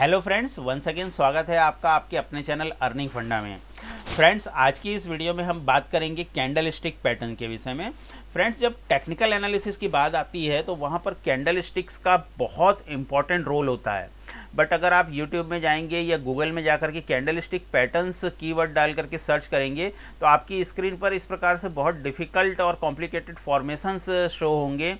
hello friends once again स्वागत है आपका आपके अपने चैनल अर्निंग फंडा में फ्रेंड्स आज की इस वीडियो में हम बात करेंगे कैंडल स्टिक पैटर्न के विषय में फ्रेंड्स जब टेक्निकल एनालिसिस की बात आती है तो वहाँ पर कैंडल स्टिक्स का बहुत इंपॉर्टेंट रोल होता है बट अगर आप यूट्यूब में जाएंगे या गूगल में जाकर के कैंडल स्टिक की कीवर्ड डाल करके सर्च करेंगे तो आपकी स्क्रीन पर इस प्रकार से बहुत डिफ़िकल्ट और कॉम्प्लिकेटेड फॉर्मेशंस शो होंगे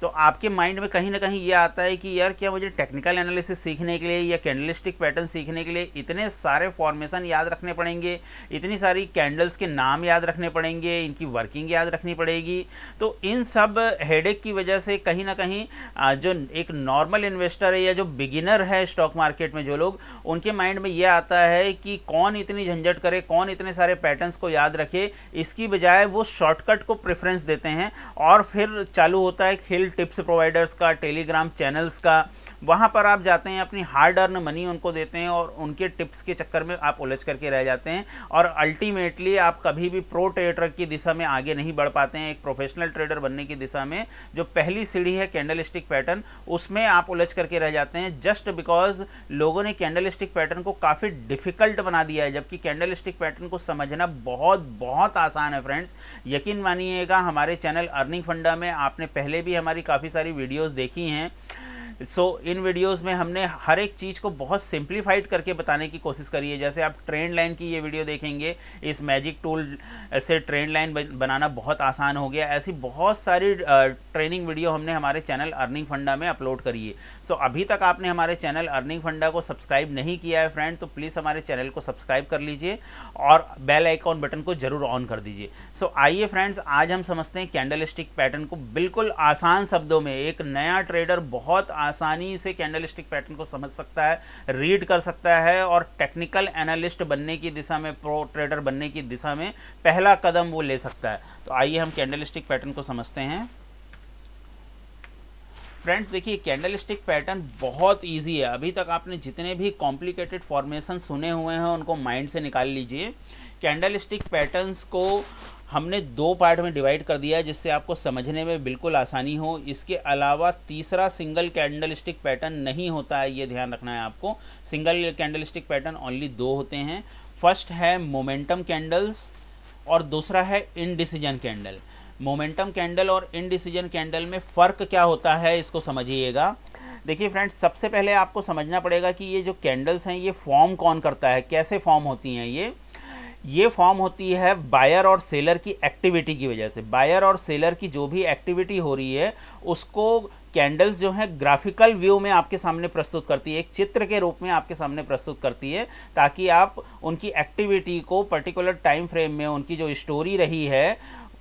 तो आपके माइंड में कहीं ना कहीं ये आता है कि यार क्या मुझे टेक्निकल एनालिसिस सीखने के लिए या कैंडलिस्टिक पैटर्न सीखने के लिए इतने सारे फॉर्मेशन याद रखने पड़ेंगे इतनी सारी कैंडल्स के नाम याद रखने पड़ेंगे इनकी वर्किंग याद रखनी पड़ेगी तो इन सब हेडेक की वजह से कहीं ना कहीं uh, जो एक नॉर्मल इन्वेस्टर है या जो बिगिनर है स्टॉक मार्केट में जो लोग उनके माइंड में ये आता है कि कौन इतनी झंझट करे कौन इतने सारे पैटर्न्स को याद रखे इसकी बजाय वो शॉर्टकट को प्रेफरेंस देते हैं और फिर चालू होता है खेल टिप्स प्रोवाइडर्स का टेलीग्राम चैनल्स का वहाँ पर आप जाते हैं अपनी हार्ड अर्न मनी उनको देते हैं और उनके टिप्स के चक्कर में आप उलझ करके रह जाते हैं और अल्टीमेटली आप कभी भी प्रो ट्रेडर की दिशा में आगे नहीं बढ़ पाते हैं एक प्रोफेशनल ट्रेडर बनने की दिशा में जो पहली सीढ़ी है कैंडल स्टिक पैटर्न उसमें आप उलझ करके रह जाते हैं जस्ट बिकॉज लोगों ने कैंडल स्टिक पैटर्न को काफ़ी डिफिकल्ट बना दिया है जबकि कैंडल स्टिक पैटर्न को समझना बहुत बहुत आसान है फ्रेंड्स यकीन मानिएगा हमारे चैनल अर्निंग फंडा में आपने पहले भी हमारी काफ़ी सारी वीडियोज़ देखी हैं सो so, इन वीडियोस में हमने हर एक चीज़ को बहुत सिंप्लीफाइड करके बताने की कोशिश करी है जैसे आप ट्रेंड लाइन की ये वीडियो देखेंगे इस मैजिक टूल से ट्रेंड लाइन बनाना बहुत आसान हो गया ऐसी बहुत सारी ट्रेनिंग वीडियो हमने हमारे चैनल अर्निंग फंडा में अपलोड करी है सो so, अभी तक आपने हमारे चैनल अर्निंग फंडा को सब्सक्राइब नहीं किया है फ्रेंड तो प्लीज़ हमारे चैनल को सब्सक्राइब कर लीजिए और बेल आइकॉन बटन को ज़रूर ऑन कर दीजिए सो so, आइए फ्रेंड्स आज हम समझते हैं कैंडल स्टिक पैटर्न को बिल्कुल आसान शब्दों में एक नया ट्रेडर बहुत आसानी से कैंडल स्टिक पैटर्न को समझ सकता है रीड कर सकता है और टेक्निकल एनालिस्ट बनने की दिशा में प्रो ट्रेडर बनने की दिशा में पहला कदम वो ले सकता है तो आइए हम कैंडल पैटर्न को समझते हैं फ्रेंड्स देखिए कैंडल स्टिक पैटर्न बहुत ईजी है अभी तक आपने जितने भी कॉम्प्लिकेटेड फॉर्मेशन सुने हुए हैं उनको माइंड से निकाल लीजिए कैंडल स्टिक पैटर्न्स को हमने दो पार्ट में डिवाइड कर दिया है जिससे आपको समझने में बिल्कुल आसानी हो इसके अलावा तीसरा सिंगल कैंडल स्टिक पैटर्न नहीं होता है ये ध्यान रखना है आपको single candlestick pattern only दो होते हैं फर्स्ट है मोमेंटम कैंडल्स और दूसरा है इनडिसीजन कैंडल मोमेंटम कैंडल और इनडिसीजन कैंडल में फ़र्क क्या होता है इसको समझिएगा देखिए फ्रेंड्स सबसे पहले आपको समझना पड़ेगा कि ये जो कैंडल्स हैं ये फॉर्म कौन करता है कैसे फॉर्म होती हैं ये ये फॉर्म होती है बायर और सेलर की एक्टिविटी की वजह से बायर और सेलर की जो भी एक्टिविटी हो रही है उसको कैंडल्स जो है ग्राफिकल व्यू में आपके सामने प्रस्तुत करती है एक चित्र के रूप में आपके सामने प्रस्तुत करती है ताकि आप उनकी एक्टिविटी को पर्टिकुलर टाइम फ्रेम में उनकी जो स्टोरी रही है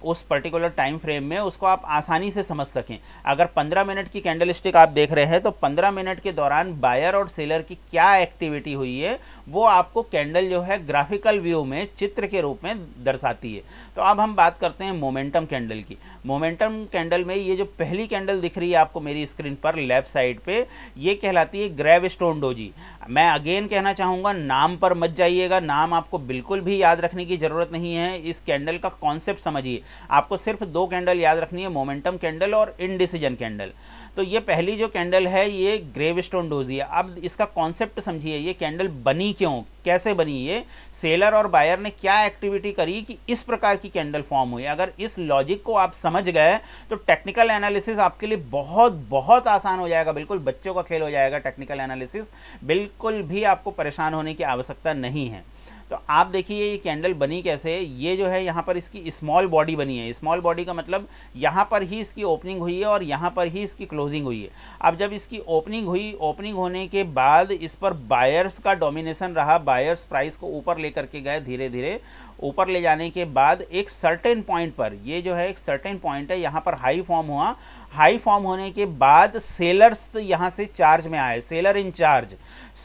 उस पर्टिकुलर टाइम फ्रेम में उसको आप आसानी से समझ सकें अगर 15 मिनट की कैंडल स्टिक आप देख रहे हैं तो 15 मिनट के दौरान बायर और सेलर की क्या एक्टिविटी हुई है वो आपको कैंडल जो है ग्राफिकल व्यू में चित्र के रूप में दर्शाती है तो अब हम बात करते हैं मोमेंटम कैंडल की मोमेंटम कैंडल में ये जो पहली कैंडल दिख रही है आपको मेरी स्क्रीन पर लेफ्ट साइड पर ये कहलाती है ग्रैव स्टोन डोजी मैं अगेन कहना चाहूँगा नाम पर मत जाइएगा नाम आपको बिल्कुल भी याद रखने की ज़रूरत नहीं है इस कैंडल का कॉन्सेप्ट समझिए आपको सिर्फ दो कैंडल याद रखनी है मोमेंटम कैंडल और इनडिसीजन कैंडल तो ये पहली जो कैंडल है ये ग्रेव स्टोन डोजी है अब इसका कॉन्सेप्ट समझिए ये कैंडल बनी क्यों कैसे बनी ये सेलर और बायर ने क्या एक्टिविटी करी कि इस प्रकार की कैंडल फॉर्म हुई अगर इस लॉजिक को आप समझ गए तो टेक्निकल एनालिसिस आपके लिए बहुत बहुत आसान हो जाएगा बिल्कुल बच्चों का खेल हो जाएगा टेक्निकल एनालिसिस बिल्कुल भी आपको परेशान होने की आवश्यकता नहीं है तो आप देखिए ये कैंडल बनी कैसे ये जो है यहाँ पर इसकी स्मॉल बॉडी बनी है स्मॉल बॉडी का मतलब यहाँ पर ही इसकी ओपनिंग हुई है और यहाँ पर ही इसकी क्लोजिंग हुई है अब जब इसकी ओपनिंग हुई ओपनिंग होने के बाद इस पर बायर्स का डोमिनेशन रहा बायर्स प्राइस को ऊपर ले करके गए धीरे धीरे ऊपर ले जाने के बाद एक सर्टेन पॉइंट पर ये जो है एक सर्टेन पॉइंट है यहाँ पर हाई फॉर्म हुआ हाई फॉर्म होने के बाद सेलर्स यहाँ से चार्ज में आए सेलर इन चार्ज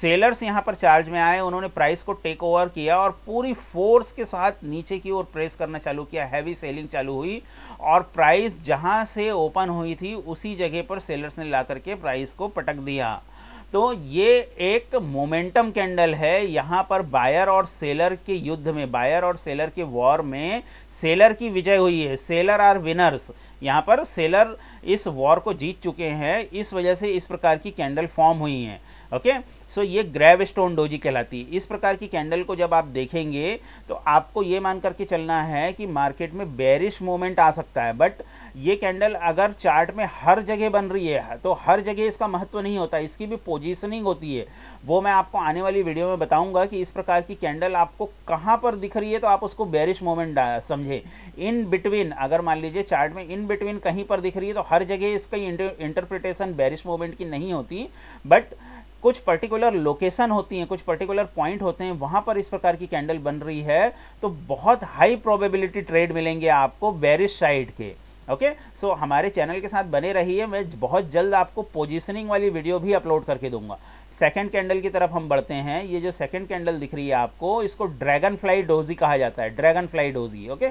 सेलर्स यहाँ पर चार्ज में आए उन्होंने प्राइस को टेक ओवर किया और पूरी फोर्स के साथ नीचे की ओर प्रेस करना चालू किया हैवी सेलिंग चालू हुई और प्राइस जहाँ से ओपन हुई थी उसी जगह पर सेलर्स ने ला करके प्राइस को पटक दिया तो ये एक मोमेंटम कैंडल है यहाँ पर बायर और सेलर के युद्ध में बायर और सेलर के वॉर में सेलर की विजय हुई है सेलर आर विनर्स यहाँ पर सेलर इस वॉर को जीत चुके हैं इस वजह से इस प्रकार की कैंडल फॉर्म हुई हैं ओके सो ये ग्रेव स्टोन डोजी कहलाती है इस प्रकार की कैंडल को जब आप देखेंगे तो आपको ये मान करके चलना है कि मार्केट में बेरिश मोमेंट आ सकता है बट ये कैंडल अगर चार्ट में हर जगह बन रही है तो हर जगह इसका महत्व नहीं होता इसकी भी पोजिशनिंग होती है वो मैं आपको आने वाली वीडियो में बताऊँगा कि इस प्रकार की कैंडल आपको कहाँ पर दिख रही है तो आप उसको बेरिश मोमेंट समझें इन बिटवीन अगर मान लीजिए चार्ट में इन बिटवीन कहीं पर दिख रही है तो हर जगह इसका इंटरप्रिटेशन बैरिश मोमेंट की नहीं होती बट कुछ पर्टिकुलर लोकेशन होती हैं कुछ पर्टिकुलर पॉइंट होते हैं वहाँ पर इस प्रकार की कैंडल बन रही है तो बहुत हाई प्रोबेबिलिटी ट्रेड मिलेंगे आपको बेरिश साइड के ओके सो so, हमारे चैनल के साथ बने रहिए मैं बहुत जल्द आपको पोजीशनिंग वाली वीडियो भी अपलोड करके दूंगा सेकंड कैंडल की तरफ हम बढ़ते हैं ये जो सेकंड कैंडल दिख रही है आपको इसको ड्रैगन फ्लाई डोजी कहा जाता है dragonfly doji okay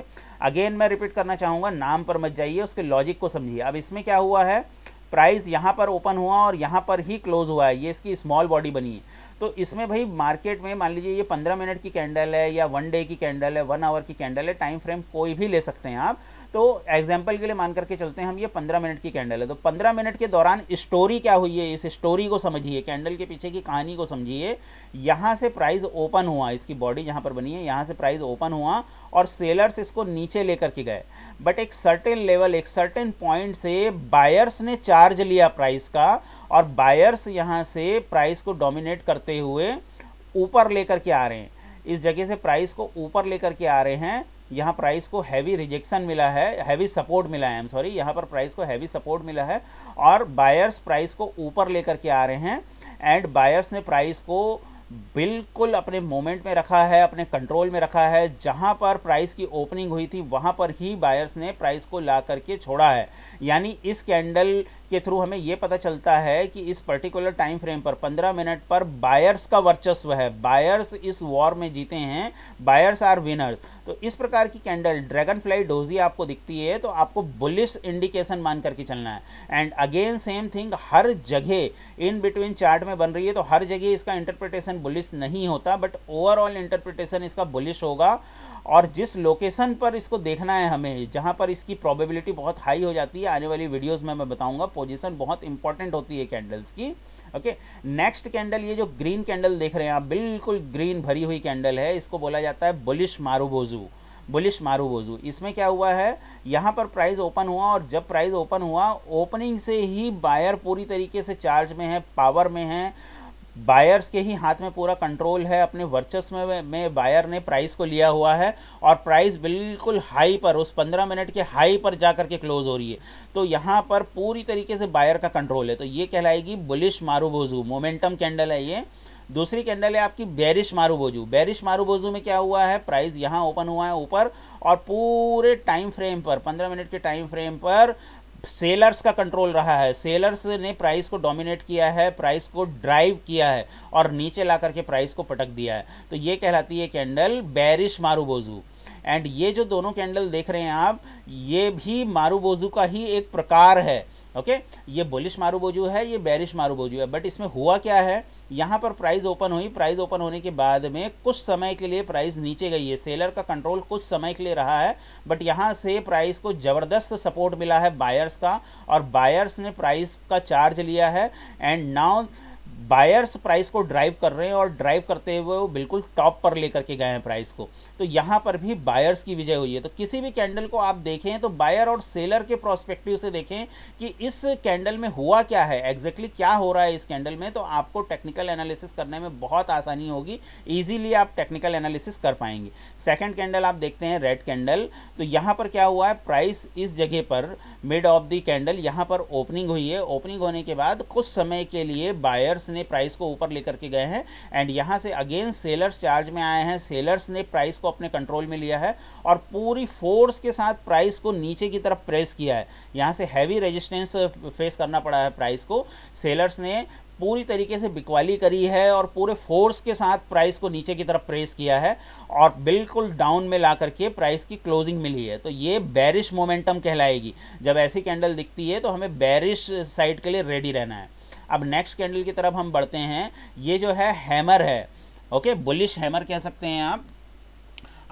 again मैं रिपीट करना चाहूँगा नाम पर मत जाइए उसके लॉजिक को समझिए अब इसमें क्या हुआ है प्राइस यहाँ पर ओपन हुआ और यहाँ पर ही क्लोज हुआ है ये इसकी स्मॉल बॉडी बनी है तो इसमें भाई मार्केट में मान लीजिए ये पंद्रह मिनट की कैंडल है या वन डे की कैंडल है वन आवर की कैंडल है टाइम फ्रेम कोई भी ले सकते हैं आप तो एग्जाम्पल के लिए मान करके चलते हैं हम ये पंद्रह मिनट की कैंडल है तो पंद्रह मिनट के दौरान स्टोरी क्या हुई है इस स्टोरी को समझिए कैंडल के पीछे की कहानी को समझिए यहाँ से प्राइस ओपन हुआ इसकी बॉडी जहाँ पर बनी है यहाँ से प्राइस ओपन हुआ और सेलर्स इसको नीचे लेकर के गए बट एक सर्टेन लेवल एक सर्टेन पॉइंट से बायर्स ने चार्ज लिया प्राइस का और बायर्स यहाँ से प्राइस को डोमिनेट करते करते हुए ऊपर लेकर के आ रहे हैं इस जगह से प्राइस को ऊपर लेकर के आ रहे हैं यहाँ प्राइस को हैवी रिजेक्शन मिला है हैवी सपोर्ट मिला है एम सॉरी यहाँ पर प्राइस को हैवी सपोर्ट मिला है और बायर्स प्राइस को ऊपर लेकर के आ रहे हैं एंड बायर्स ने प्राइस को बिल्कुल अपने मोमेंट में रखा है अपने कंट्रोल में रखा है जहां पर प्राइस की ओपनिंग हुई थी वहां पर ही बायर्स ने प्राइस को ला करके छोड़ा है यानी इस कैंडल के थ्रू हमें यह पता चलता है कि इस पर्टिकुलर टाइम फ्रेम पर 15 मिनट पर बायर्स का वर्चस्व है बायर्स इस वॉर में जीते हैं बायर्स आर विनर्स तो इस प्रकार की कैंडल ड्रैगन फ्लाई डोजी आपको दिखती है तो आपको बुलिस इंडिकेशन मान करके चलना है एंड अगेन सेम थिंग हर जगह इन बिटवीन चार्ट में बन रही है तो हर जगह इसका इंटरप्रिटेशन बुलिश नहीं होता बट ओवरऑल इंटरप्रिटेशन इसका बुलिश होगा और जिस लोकेशन पर इसको देखना है हमें जहां पर इसकी प्रोबेबिलिटी बहुत हाई हो जाती है आने वाली वीडियोस में मैं बताऊंगा पोजीशन बहुत इंपॉर्टेंट होती है कैंडल्स की ओके नेक्स्ट कैंडल ये जो ग्रीन कैंडल देख रहे हैं आप बिल्कुल ग्रीन भरी हुई कैंडल है इसको बोला जाता है बुलिश मारूबोजू बुलिश मारूबोजू इसमें क्या हुआ है यहाँ पर प्राइस ओपन हुआ और जब प्राइस ओपन हुआ ओपनिंग से ही बायर पूरी तरीके से चार्ज में है पावर में है बायर्स के ही हाथ में पूरा कंट्रोल है अपने वर्चस्व में, में बायर ने प्राइस को लिया हुआ है और प्राइस बिल्कुल हाई पर उस पंद्रह मिनट के हाई पर जा करके क्लोज हो रही है तो यहाँ पर पूरी तरीके से बायर का कंट्रोल है तो ये कहलाएगी बुलिश मारूबोजू मोमेंटम कैंडल है ये दूसरी कैंडल है आपकी बैरिश मारूबोजू बैरिश मारूबोजू में क्या हुआ है प्राइस यहाँ ओपन हुआ है ऊपर और पूरे टाइम फ्रेम पर पंद्रह मिनट के टाइम फ्रेम पर सेलर्स का कंट्रोल रहा है सेलर्स ने प्राइस को डोमिनेट किया है प्राइस को ड्राइव किया है और नीचे ला करके प्राइस को पटक दिया है तो ये कहलाती है कैंडल बैरिश मारूबोजू एंड ये जो दोनों कैंडल देख रहे हैं आप ये भी मारूबोजू का ही एक प्रकार है ओके ये बुलिश मारूबोजू है ये बैरिश मारूबोजू है बट इसमें हुआ क्या है यहाँ पर प्राइस ओपन हुई प्राइस ओपन होने के बाद में कुछ समय के लिए प्राइस नीचे गई है सेलर का कंट्रोल कुछ समय के लिए रहा है बट यहाँ से प्राइस को ज़बरदस्त सपोर्ट मिला है बायर्स का और बायर्स ने प्राइस का चार्ज लिया है एंड नाउ बायर्स प्राइस को ड्राइव कर रहे हैं और ड्राइव करते हुए वो बिल्कुल टॉप पर लेकर के गए हैं प्राइस को तो यहाँ पर भी बायर्स की विजय हुई है तो किसी भी कैंडल को आप देखें तो बायर और सेलर के प्रोस्पेक्टिव से देखें कि इस कैंडल में हुआ क्या है एग्जैक्टली exactly क्या हो रहा है इस कैंडल में तो आपको टेक्निकल एनालिसिस करने में बहुत आसानी होगी ईजिली आप टेक्निकल एनालिसिस कर पाएंगे सेकेंड कैंडल आप देखते हैं रेड कैंडल तो यहाँ पर क्या हुआ है प्राइस इस जगह पर मिड ऑफ दी कैंडल यहाँ पर ओपनिंग हुई है ओपनिंग होने के बाद कुछ समय के लिए बायर्स ने प्राइस को ऊपर लेकर के गए हैं एंड यहाँ से अगेन सेलर्स चार्ज में आए हैं सेलर्स ने प्राइस को अपने कंट्रोल में लिया है और पूरी फोर्स के साथ प्राइस को नीचे की तरफ प्रेस किया है यहाँ से हैवी रेजिस्टेंस फेस करना पड़ा है प्राइस को सेलर्स ने पूरी तरीके से बिकवाली करी है और पूरे फोर्स के साथ प्राइस को नीचे की तरफ प्रेस किया है और बिल्कुल डाउन में ला करके प्राइस की क्लोजिंग मिली है तो ये बैरिश मोमेंटम कहलाएगी जब ऐसी कैंडल दिखती है तो हमें बैरिश साइड के लिए रेडी रहना है अब नेक्स्ट कैंडल की तरफ हम बढ़ते हैं ये जो है हैमर है ओके बुलिश हैमर कह सकते हैं आप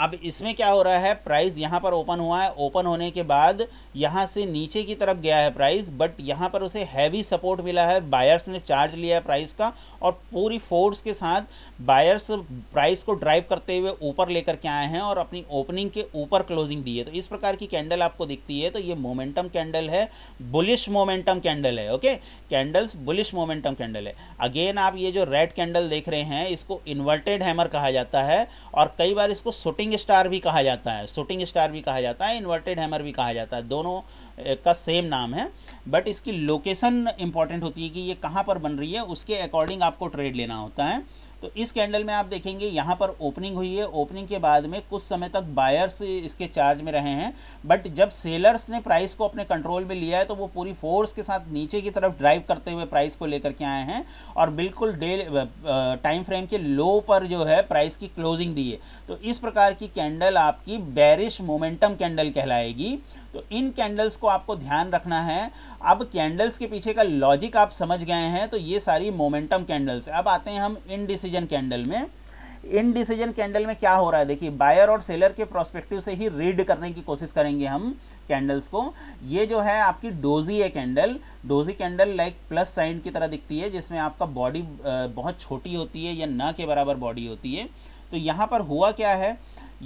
अब इसमें क्या हो रहा है प्राइस यहाँ पर ओपन हुआ है ओपन होने के बाद यहाँ से नीचे की तरफ गया है प्राइस बट यहाँ पर उसे हैवी सपोर्ट मिला है बायर्स ने चार्ज लिया है प्राइस का और पूरी फोर्स के साथ बायर्स प्राइस को ड्राइव करते हुए ऊपर लेकर के आए हैं और अपनी ओपनिंग के ऊपर क्लोजिंग दी है तो इस प्रकार की कैंडल आपको दिखती है तो ये मोमेंटम कैंडल है बुलिश मोमेंटम कैंडल है okay candles bullish momentum candle है अगेन आप ये जो रेड कैंडल देख रहे हैं इसको इन्वर्टेड हैमर कहा जाता है और कई बार इसको सुटिंग शूटिंग स्टार भी कहा जाता है शूटिंग स्टार भी कहा जाता है इन्वर्टेड हैमर भी कहा जाता है दोनों का सेम नाम है बट इसकी लोकेशन इंपॉर्टेंट होती है कि ये कहाँ पर बन रही है उसके अकॉर्डिंग आपको ट्रेड लेना होता है तो इस कैंडल में आप देखेंगे यहाँ पर ओपनिंग हुई है ओपनिंग के बाद में कुछ समय तक बायर्स इसके चार्ज में रहे हैं बट जब सेलर्स ने प्राइस को अपने कंट्रोल में लिया है तो वो पूरी फोर्स के साथ नीचे की तरफ ड्राइव करते हुए प्राइस को लेकर के आए हैं और बिल्कुल डे टाइम फ्रेम के लो पर जो है प्राइस की क्लोजिंग दी है तो इस प्रकार की कैंडल आपकी बैरिश मोमेंटम कैंडल कहलाएगी तो इन कैंडल्स को आपको ध्यान रखना है अब कैंडल्स के पीछे का लॉजिक आप समझ गए हैं तो ये सारी मोमेंटम कैंडल्स है अब आते हैं हम इन डिसीजन कैंडल में इन डिसीजन कैंडल में क्या हो रहा है देखिए बायर और सेलर के प्रोस्पेक्टिव से ही रीड करने की कोशिश करेंगे हम कैंडल्स को ये जो है आपकी डोजी है candle doji candle like plus sign की तरह दिखती है जिसमें आपका बॉडी बहुत छोटी होती है या ना के बराबर बॉडी होती है तो यहाँ पर हुआ क्या है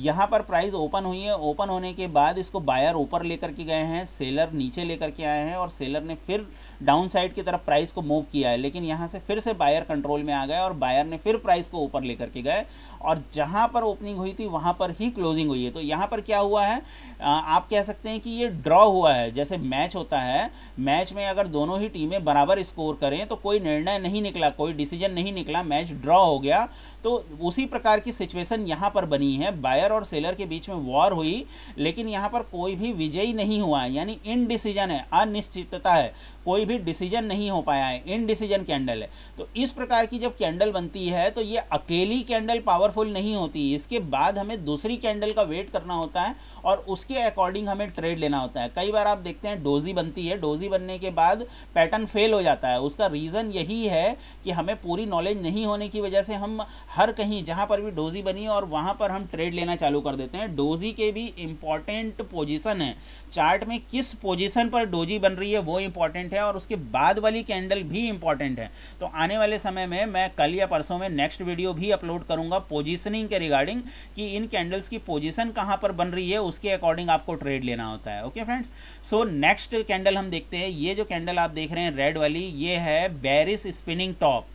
यहाँ पर प्राइस ओपन हुई है ओपन होने के बाद इसको बायर ऊपर लेकर के गए हैं सेलर नीचे लेकर के आए हैं और सेलर ने फिर डाउन साइड की तरफ प्राइस को मूव किया है लेकिन यहाँ से फिर से बायर कंट्रोल में आ गए और बायर ने फिर प्राइस को ऊपर लेकर के गए और जहाँ पर ओपनिंग हुई थी वहाँ पर ही क्लोजिंग हुई है तो यहाँ पर क्या हुआ है आप कह सकते हैं कि ये ड्रॉ हुआ है जैसे मैच होता है मैच में अगर दोनों ही टीमें बराबर स्कोर करें तो कोई निर्णय नहीं निकला कोई डिसीजन नहीं निकला मैच ड्रॉ हो गया तो उसी प्रकार की सिचुएशन यहाँ पर बनी है बायर और सेलर के बीच में वॉर हुई लेकिन यहाँ पर कोई भी विजयी नहीं हुआ यानी इनडिसीजन है अनिश्चितता है कोई भी डिसीजन नहीं हो पाया है इनडिसीजन कैंडल है तो इस प्रकार की जब कैंडल बनती है तो ये अकेली कैंडल पावरफुल नहीं होती इसके बाद हमें दूसरी कैंडल का वेट करना होता है और उसके अकॉर्डिंग हमें ट्रेड लेना होता है कई बार आप देखते हैं डोजी बनती है डोजी बनने के बाद पैटर्न फेल हो जाता है उसका रीज़न यही है कि हमें पूरी नॉलेज नहीं होने की वजह से हम हर कहीं जहाँ पर भी डोजी बनी और वहाँ पर हम ट्रेड लेना चालू कर देते हैं डोजी के भी इम्पॉर्टेंट पोजिशन है चार्ट में किस पोजिशन पर डोजी बन रही है वो इम्पॉर्टेंट है और उसके बाद वाली कैंडल भी इंपॉर्टेंट है तो आने वाले समय में मैं कल या परसों में नेक्स्ट वीडियो भी अपलोड करूंगा पोजिशनिंग के रिगार्डिंग कि इन कैंडल्स की पोजिशन कहाँ पर बन रही है उसके अकॉर्डिंग आपको ट्रेड लेना होता है okay friends so next candle हम देखते हैं ये जो कैंडल आप देख रहे हैं रेड वाली ये है bearish spinning top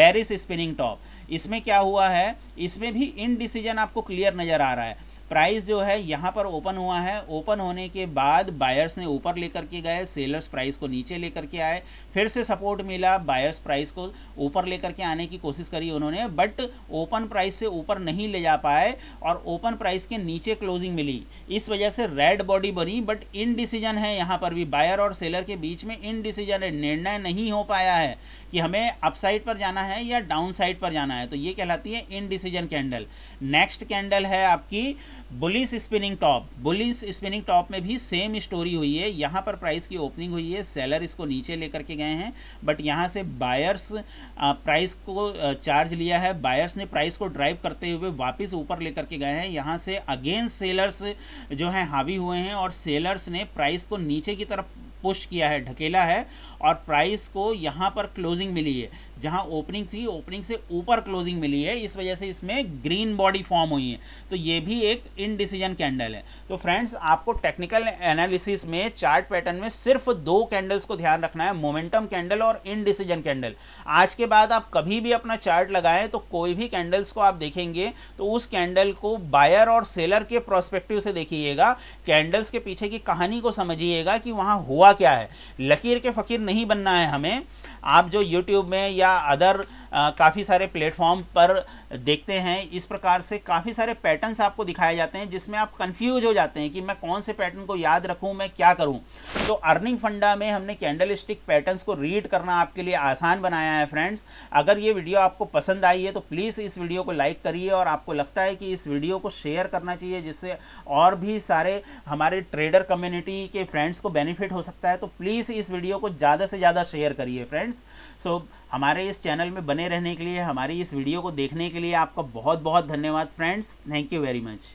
bearish spinning top इसमें क्या हुआ है इसमें भी इन डिसीजन आपको क्लियर नज़र आ रहा है प्राइस जो है यहाँ पर ओपन हुआ है ओपन होने के बाद बायर्स ने ऊपर लेकर के गए सेलर्स प्राइस को नीचे लेकर के आए फिर से सपोर्ट मिला बायर्स प्राइस को ऊपर लेकर के आने की कोशिश करी उन्होंने बट ओपन प्राइस से ऊपर नहीं ले जा पाए और ओपन प्राइस के नीचे क्लोजिंग मिली इस वजह से रेड बॉडी बनी बट इन डिसीजन है यहाँ पर भी बायर और सेलर के बीच में इन डिसीजन है निर्णय नहीं हो पाया है कि हमें अपसाइड पर जाना है या डाउन साइड पर जाना है तो ये कहलाती है इनडिसीजन कैंडल नेक्स्ट कैंडल है आपकी bullish spinning top bullish spinning top में भी सेम स्टोरी हुई है यहाँ पर प्राइस की ओपनिंग हुई है सेलर इसको नीचे लेकर के गए हैं बट यहाँ से बायर्स प्राइस को चार्ज लिया है बायर्स ने प्राइस को ड्राइव करते हुए वापस ऊपर लेकर के गए हैं यहाँ से अगेन सेलर्स जो हैं हावी हुए हैं और सेलर्स ने प्राइस को नीचे की तरफ पुश किया है ढकेला है और प्राइस को यहाँ पर क्लोजिंग मिली है जहाँ ओपनिंग थी ओपनिंग से ऊपर क्लोजिंग मिली है इस वजह से इसमें ग्रीन बॉडी फॉर्म हुई है तो ये भी एक इनडिसीजन कैंडल है तो फ्रेंड्स आपको टेक्निकल एनालिसिस में चार्ट पैटर्न में सिर्फ दो कैंडल्स को ध्यान रखना है मोमेंटम कैंडल और इनडिसीजन कैंडल आज के बाद आप कभी भी अपना चार्ट लगाएं तो कोई भी कैंडल्स को आप देखेंगे तो उस कैंडल को बायर और सेलर के प्रोस्पेक्टिव से देखिएगा कैंडल्स के पीछे की कहानी को समझिएगा कि वहाँ हुआ क्या है लकीर के फ़कीर नहीं बनना है हमें आप जो यूट्यूब में या अदर काफ़ी सारे प्लेटफॉर्म पर देखते हैं इस प्रकार से काफ़ी सारे पैटर्न्स आपको दिखाए जाते हैं जिसमें आप कंफ्यूज हो जाते हैं कि मैं कौन से पैटर्न को याद रखूं मैं क्या करूं तो अर्निंग फंडा में हमने कैंडल स्टिक पैटर्न्स को रीड करना आपके लिए आसान बनाया है फ्रेंड्स अगर ये वीडियो आपको पसंद आई है तो प्लीज़ इस वीडियो को लाइक करिए और आपको लगता है कि इस वीडियो को शेयर करना चाहिए जिससे और भी सारे हमारे ट्रेडर कम्युनिटी के फ्रेंड्स को बेनिफिट हो सकता है तो प्लीज़ इस वीडियो को ज़्यादा से ज़्यादा शेयर करिए फ्रेंड्स फ्रेंड्स सो हमारे इस चैनल में बने रहने के लिए हमारी इस वीडियो को देखने के लिए आपका बहुत बहुत धन्यवाद friends thank you very much